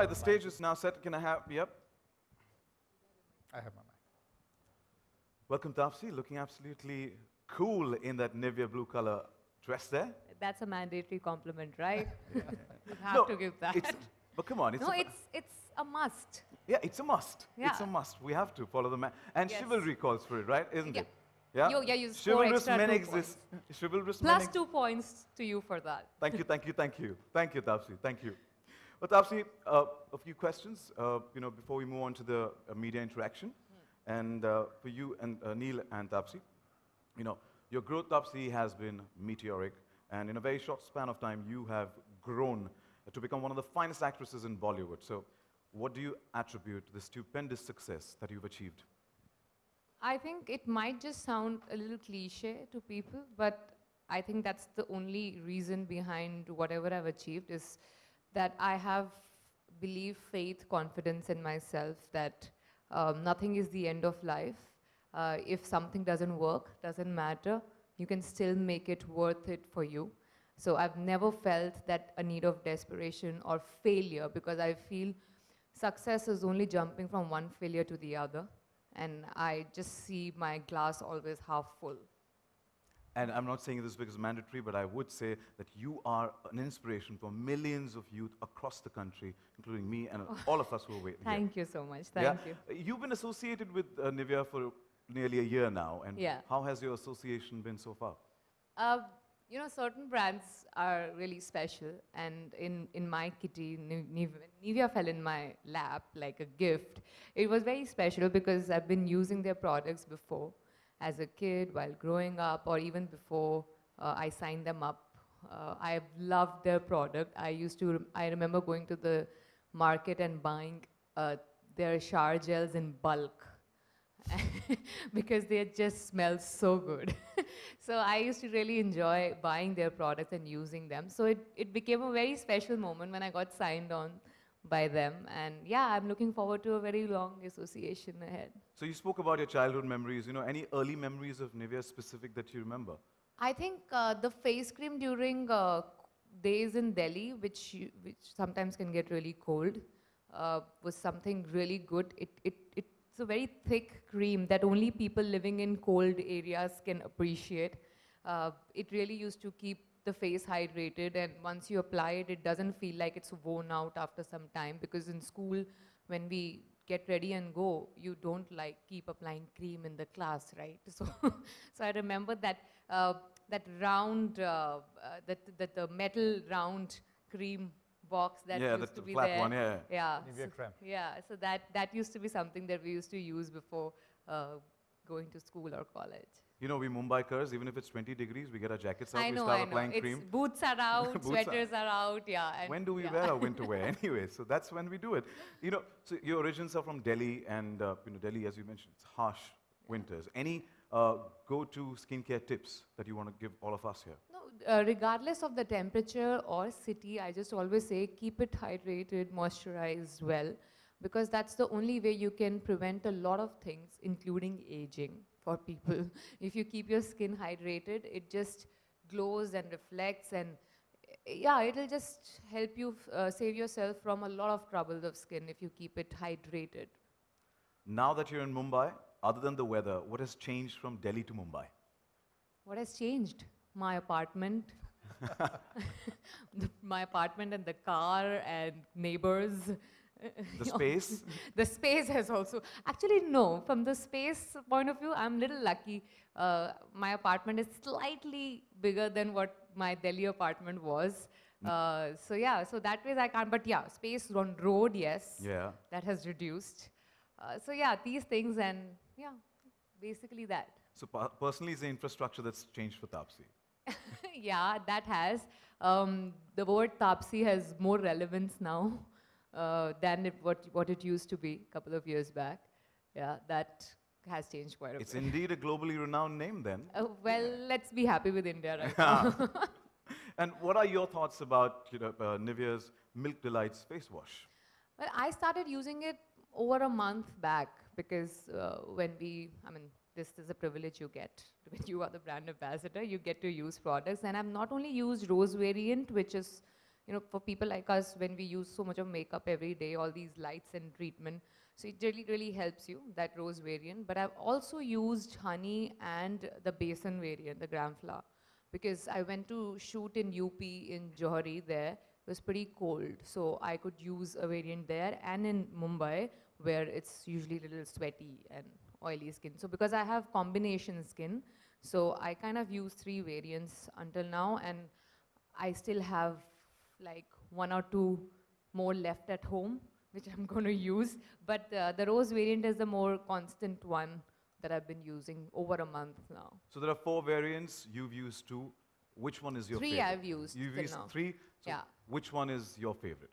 right, the stage is now set. Can I have, yep. I have my mic. Welcome, Tafsi. Looking absolutely cool in that Nivea blue color dress there. That's a mandatory compliment, right? You have no, to give that. But come on, it's no, a, it's it's a must. Yeah, it's a must. Yeah. It's a must. We have to follow the man. And yes. chivalry calls for it, right? Isn't yeah. it? Yeah. Yo, yeah, you chivalrous men exist. Chivalrous Plus men ex two points to you for that. Thank you, thank you, thank you, thank you, Tapsi, thank you. Well, Tapsi, uh, a few questions, uh, you know, before we move on to the uh, media interaction. Mm. And uh, for you and uh, Neil and Tapsi, you know, your growth, Tapsi, has been meteoric. And in a very short span of time, you have grown to become one of the finest actresses in Bollywood. So what do you attribute the stupendous success that you've achieved? I think it might just sound a little cliche to people, but I think that's the only reason behind whatever I've achieved is that I have belief, faith, confidence in myself that um, nothing is the end of life. Uh, if something doesn't work, doesn't matter, you can still make it worth it for you. So I've never felt that a need of desperation or failure because I feel success is only jumping from one failure to the other. And I just see my glass always half full and I'm not saying this because it's mandatory, but I would say that you are an inspiration for millions of youth across the country, including me and oh. all of us who are waiting. Thank you so much. Thank yeah? you. You've been associated with uh, Nivea for nearly a year now, and yeah. how has your association been so far? Uh, you know, certain brands are really special, and in, in my kitty, Nivea fell in my lap like a gift. It was very special because I've been using their products before as a kid, while growing up, or even before uh, I signed them up. Uh, I loved their product. I used to, I remember going to the market and buying uh, their shower gels in bulk because they just smell so good. so I used to really enjoy buying their products and using them. So it, it became a very special moment when I got signed on by them. And yeah, I'm looking forward to a very long association ahead. So you spoke about your childhood memories. You know, any early memories of Nivea specific that you remember? I think uh, the face cream during uh, days in Delhi, which you, which sometimes can get really cold, uh, was something really good. It it it's a very thick cream that only people living in cold areas can appreciate. Uh, it really used to keep the face hydrated and once you apply it, it doesn't feel like it's worn out after some time because in school, when we get ready and go, you don't like keep applying cream in the class, right? So, so I remember that, uh, that round, uh, uh, that, that the metal round cream box that yeah, used to be flat there. One, yeah, yeah. so, cream. Yeah, so that, that used to be something that we used to use before uh, going to school or college. You know, we Mumbaikars, even if it's 20 degrees, we get our jackets out, I we know, start I know. applying it's, cream. Boots are out, boots sweaters are, out, yeah. And, when do we yeah. wear our winter wear anyway? So that's when we do it. You know, so your origins are from Delhi, and uh, you know, Delhi, as you mentioned, it's harsh winters. Any uh, go-to skincare tips that you want to give all of us here? Uh, regardless of the temperature or city, I just always say keep it hydrated, moisturized well, because that's the only way you can prevent a lot of things, including aging for people. if you keep your skin hydrated, it just glows and reflects and yeah, it'll just help you uh, save yourself from a lot of troubles of skin if you keep it hydrated. Now that you're in Mumbai, other than the weather, what has changed from Delhi to Mumbai? What has changed? My apartment. my apartment and the car and neighbors. the space the space has also actually no from the space point of view i'm little lucky uh, my apartment is slightly bigger than what my delhi apartment was mm. uh, so yeah so that way i can't but yeah space on road yes yeah that has reduced uh, so yeah these things and yeah basically that so personally is the infrastructure that's changed for tapsi yeah that has um, the word tapsi has more relevance now uh, than it, what, what it used to be a couple of years back. Yeah, that has changed quite a it's bit. It's indeed a globally renowned name then. Uh, well, yeah. let's be happy with India right Yeah. and what are your thoughts about you know, uh, Nivea's Milk Delights face wash? Well, I started using it over a month back because uh, when we, I mean, this is a privilege you get when you are the brand ambassador, you get to use products. And I've not only used Rose Variant, which is you know, for people like us, when we use so much of makeup every day, all these lights and treatment, so it really, really helps you, that rose variant. But I've also used honey and the basin variant, the gram flour, because I went to shoot in UP in Johari there. It was pretty cold, so I could use a variant there and in Mumbai, where it's usually a little sweaty and oily skin. So because I have combination skin, so I kind of use three variants until now, and I still have like one or two more left at home, which I'm going to use. But uh, the rose variant is the more constant one that I've been using over a month now. So there are four variants. You've used two. Which one is your three favorite? Three I've used. You've used now. three? So yeah. Which one is your favorite?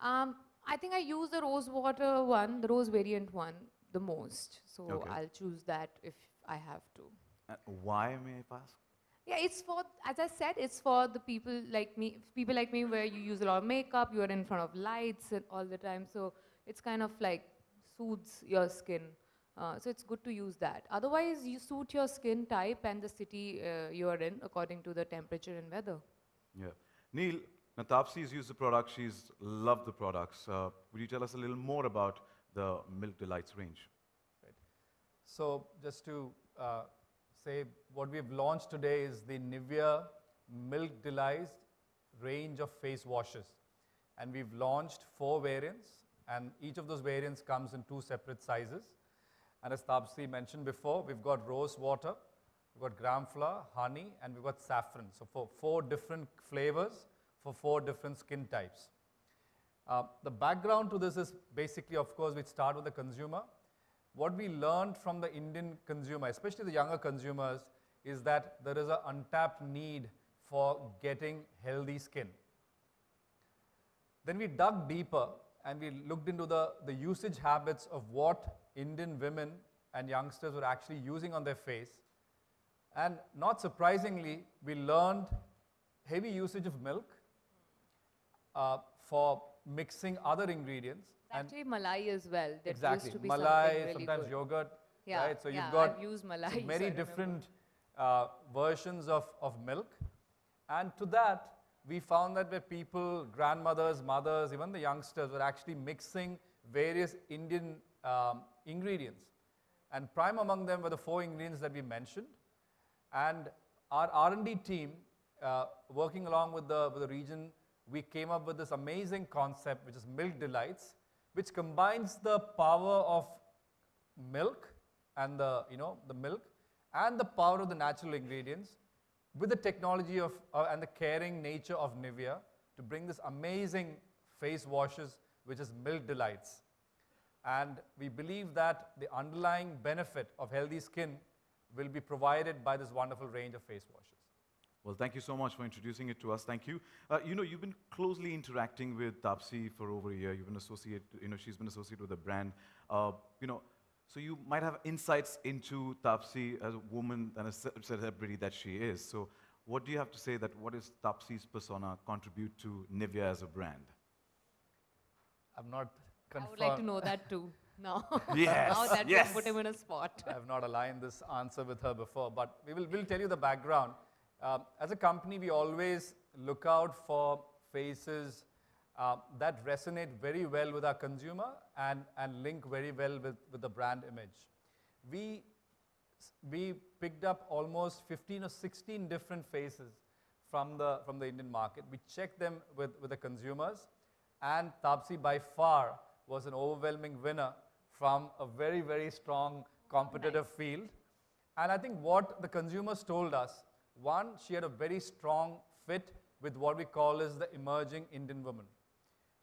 Um, I think I use the rose water one, the rose variant one, the most. So okay. I'll choose that if I have to. Uh, why, may I ask? Yeah, it's for, as I said, it's for the people like me, people like me where you use a lot of makeup, you're in front of lights and all the time, so it's kind of like soothes your skin. Uh, so it's good to use that. Otherwise, you suit your skin type and the city uh, you're in according to the temperature and weather. Yeah. Neil, has used the product. She's loved the products. Uh, would you tell us a little more about the Milk Delights range? Right. So just to uh, say what we've launched today is the Nivea Milk Delized range of face washes. And we've launched four variants, and each of those variants comes in two separate sizes. And as Tabsi mentioned before, we've got rose water, we've got gram flour, honey, and we've got saffron. So for four different flavors for four different skin types. Uh, the background to this is basically, of course, we start with the consumer what we learned from the Indian consumer, especially the younger consumers, is that there is an untapped need for getting healthy skin. Then we dug deeper and we looked into the, the usage habits of what Indian women and youngsters were actually using on their face. And not surprisingly, we learned heavy usage of milk uh, for mixing other ingredients. Actually, malai as well. That exactly, used to be malai, really sometimes good. yogurt. Yeah, right? So yeah, you've got used malai, many so different uh, versions of, of milk. And to that, we found that where people, grandmothers, mothers, even the youngsters were actually mixing various Indian um, ingredients. And prime among them were the four ingredients that we mentioned. And our R&D team, uh, working along with the, with the region, we came up with this amazing concept, which is Milk Delights, which combines the power of milk and the, you know, the milk and the power of the natural ingredients with the technology of, uh, and the caring nature of Nivea to bring this amazing face washes, which is Milk Delights. And we believe that the underlying benefit of healthy skin will be provided by this wonderful range of face washes. Well, thank you so much for introducing it to us. Thank you. Uh, you know, you've been closely interacting with Tapsi for over a year. You've been associated, you know, she's been associated with the brand. Uh, you know, so you might have insights into Tapsi as a woman and a celebrity that she is. So what do you have to say that what does Tapsi's persona contribute to Nivea as a brand? I'm not confirmed. I would like to know that too. No. Yes. now that yes. put him in a spot. I have not aligned this answer with her before, but we will we'll tell you the background. Um, as a company, we always look out for faces uh, that resonate very well with our consumer and, and link very well with, with the brand image. We, we picked up almost 15 or 16 different faces from the, from the Indian market. We checked them with, with the consumers, and Tapsi by far was an overwhelming winner from a very, very strong competitive nice. field. And I think what the consumers told us one, she had a very strong fit with what we call as the emerging Indian woman.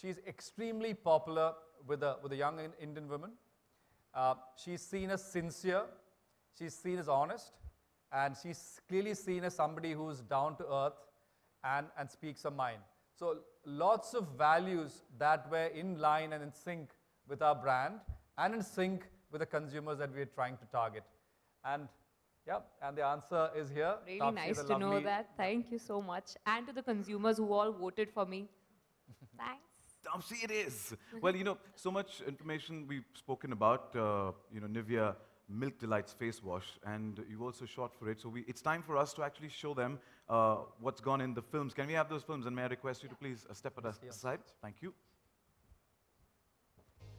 She's extremely popular with the, with the young Indian woman. Uh, she's seen as sincere, she's seen as honest, and she's clearly seen as somebody who's down to earth and, and speaks her mind. So lots of values that were in line and in sync with our brand and in sync with the consumers that we are trying to target. And Yep, and the answer is here. Really Tapsi, nice to know that. Thank you so much. And to the consumers who all voted for me. Thanks. Tamsi, it is. well, you know, so much information we've spoken about, uh, you know, Nivea Milk Delights face wash, and you also shot for it. So we, it's time for us to actually show them uh, what's gone in the films. Can we have those films? And may I request you yeah. to please uh, step aside? Thank you.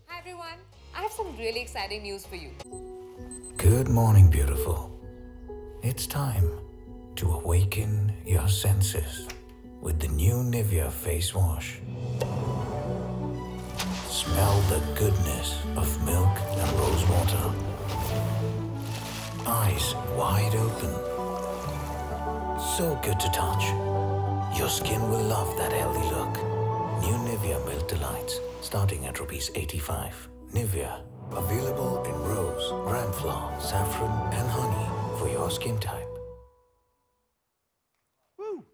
Hi, everyone. I have some really exciting news for you. Good morning, beautiful. It's time to awaken your senses with the new Nivea face wash. Smell the goodness of milk and rose water. Eyes wide open. So good to touch. Your skin will love that healthy look. New Nivea Milk Delights, starting at rupees 85. Nivea, available in rose, grand flower, saffron and honey for your skin type. Woo.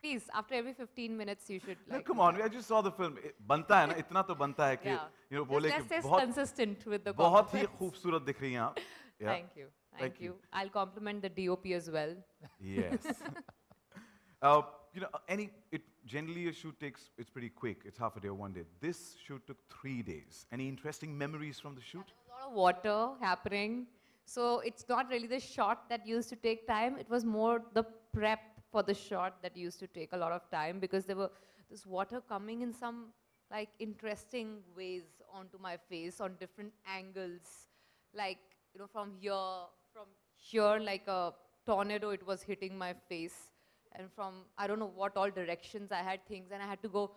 Please, after every 15 minutes, you should like. No, come on, I just saw the film. बनता है ना इतना तो बनता है कि you know बोले कि बहुत consistent with the बहुत ही खूबसूरत दिख रही हैं आप. Thank you, thank you. I'll compliment the DOP as well. Yes. uh, you know, any it generally a shoot takes it's pretty quick. It's half a day or one day. This shoot took three days. Any interesting memories from the shoot? A lot of water happening. So it's not really the shot that used to take time. It was more the prep for the shot that used to take a lot of time because there were this water coming in some like interesting ways onto my face on different angles. Like, you know, from here, from here like a tornado it was hitting my face. And from, I don't know what all directions I had things and I had to go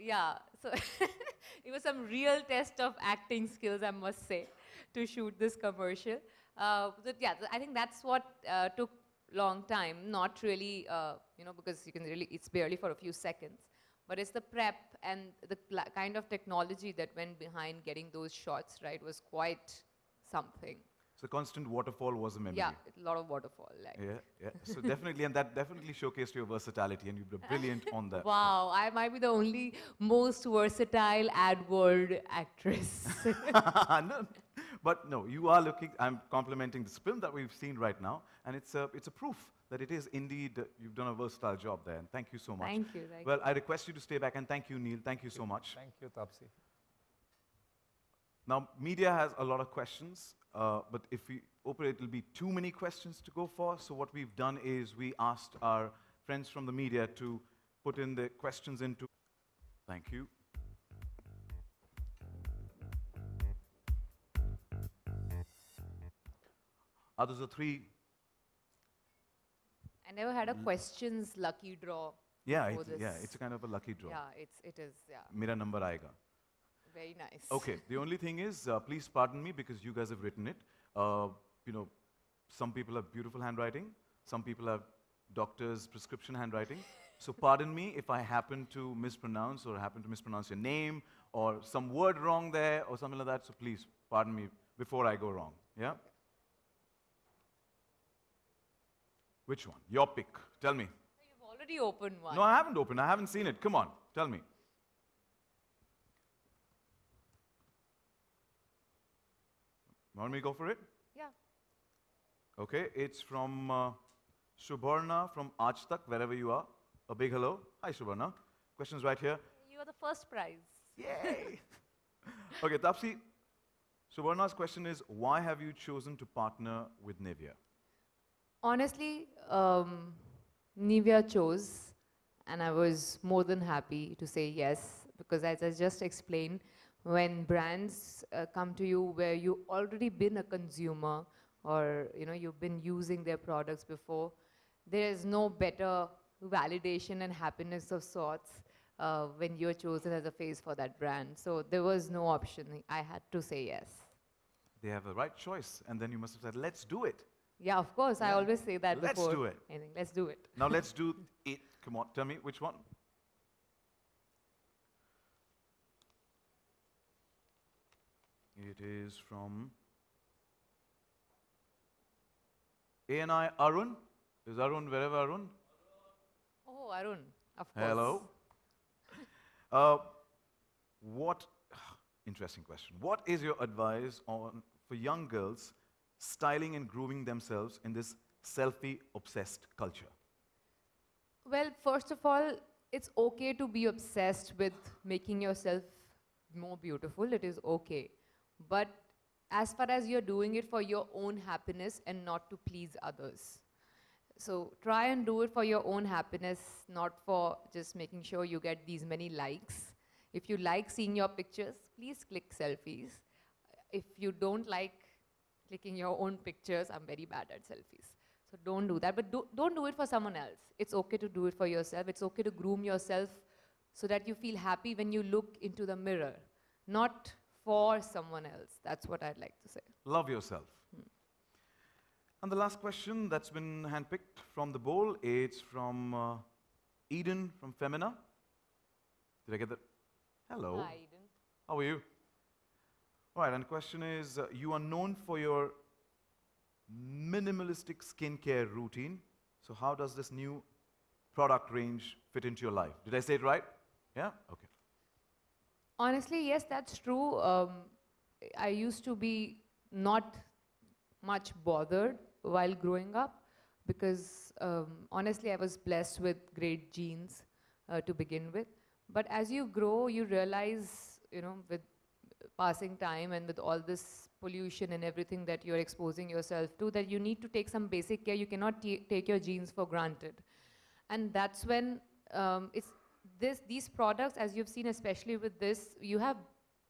yeah, so it was some real test of acting skills, I must say, to shoot this commercial. Uh, but yeah, I think that's what uh, took long time. Not really, uh, you know, because you can really, it's barely for a few seconds. But it's the prep and the kind of technology that went behind getting those shots right was quite something. So constant waterfall was a memory. Yeah, a lot of waterfall. Like. Yeah, yeah. So definitely, and that definitely showcased your versatility, and you were brilliant on that. Wow, I might be the only most versatile AdWord actress. no, but no, you are looking. I'm complimenting this film that we've seen right now, and it's a it's a proof that it is indeed you've done a versatile job there. And thank you so much. Thank you. Thank well, I request you to stay back, and thank you, Neil. Thank you so much. Thank you, Tapsi. Now, media has a lot of questions uh, but if we open it, it'll be too many questions to go for. So what we've done is we asked our friends from the media to put in the questions into. Thank you. Others are three. I never had a questions lucky draw. Yeah, it's, yeah, it's a kind of a lucky draw. Yeah, it's it is. Yeah. Mera number aega very nice. Okay, the only thing is, uh, please pardon me because you guys have written it. Uh, you know, some people have beautiful handwriting, some people have doctor's prescription handwriting. So pardon me if I happen to mispronounce or happen to mispronounce your name or some word wrong there or something like that. So please pardon me before I go wrong. Yeah? Which one? Your pick. Tell me. You've already opened one. No, I haven't opened. I haven't seen it. Come on. Tell me. Want me to go for it? Yeah. Okay, it's from uh, Subarna from Ajtak, wherever you are. A big hello. Hi, Subarna. Questions right here. You are the first prize. Yay! okay, Tapsi, Subarna's question is why have you chosen to partner with Nivea? Honestly, um, Nivea chose, and I was more than happy to say yes because, as I just explained, when brands uh, come to you where you have already been a consumer or you know you've been using their products before there is no better validation and happiness of sorts uh, when you're chosen as a face for that brand so there was no option i had to say yes they have a right choice and then you must have said let's do it yeah of course yeah. i always say that let's do it anything. let's do it now let's do it come on tell me which one It is from ANI Arun. Is Arun wherever Arun? Oh, Arun, of course. Hello. uh, what, interesting question. What is your advice on for young girls styling and grooming themselves in this selfie obsessed culture? Well, first of all, it's okay to be obsessed with making yourself more beautiful. It is okay but as far as you're doing it for your own happiness and not to please others. So try and do it for your own happiness, not for just making sure you get these many likes. If you like seeing your pictures, please click selfies. If you don't like clicking your own pictures, I'm very bad at selfies. So don't do that. But do, don't do it for someone else. It's okay to do it for yourself. It's okay to groom yourself so that you feel happy when you look into the mirror. Not for someone else. That's what I'd like to say. Love yourself. Hmm. And the last question that's been handpicked from the bowl, it's from uh, Eden from Femina. Did I get that? Hello. Hi, Eden. How are you? All right, and the question is, uh, you are known for your minimalistic skincare routine. So how does this new product range fit into your life? Did I say it right? Yeah? Okay. Honestly, yes, that's true. Um, I used to be not much bothered while growing up because um, honestly, I was blessed with great genes uh, to begin with. But as you grow, you realize, you know, with passing time and with all this pollution and everything that you're exposing yourself to, that you need to take some basic care. You cannot take your genes for granted. And that's when um, it's this, these products, as you've seen, especially with this, you have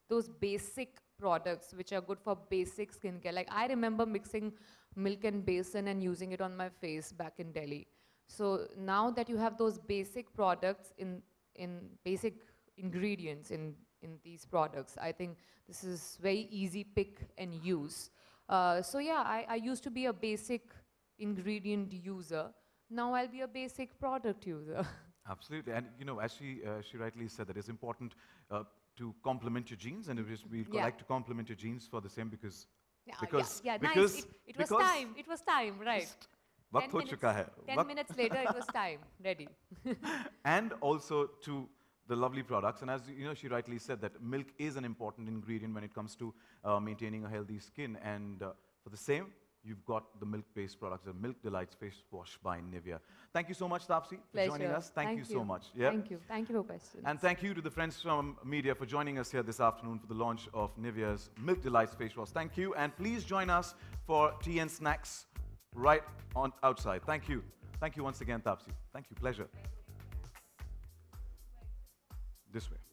those basic products which are good for basic skincare. Like I remember mixing milk and basin and using it on my face back in Delhi. So now that you have those basic products in in basic ingredients in in these products, I think this is very easy pick and use. Uh, so yeah, I, I used to be a basic ingredient user. Now I'll be a basic product user. Absolutely, and you know, as she uh, she rightly said, that it's important uh, to complement your genes, and we yeah. like to complement your genes for the same because yeah, because yeah, yeah because, nice. It, it was time. It was time, right? वक्त Ten minutes later, it was time. Ready. and also to the lovely products, and as you know, she rightly said that milk is an important ingredient when it comes to uh, maintaining a healthy skin, and uh, for the same you've got the milk-based products, the Milk Delights face wash by Nivea. Thank you so much, Tapsi, Pleasure. for joining us. Thank, thank you, you, so much. Yeah? Thank you. Thank you for questions. And thank you to the friends from media for joining us here this afternoon for the launch of Nivea's Milk Delights face wash. Thank you, and please join us for tea and snacks right on outside. Thank you. Thank you once again, Tapsi. Thank you. Pleasure. This way.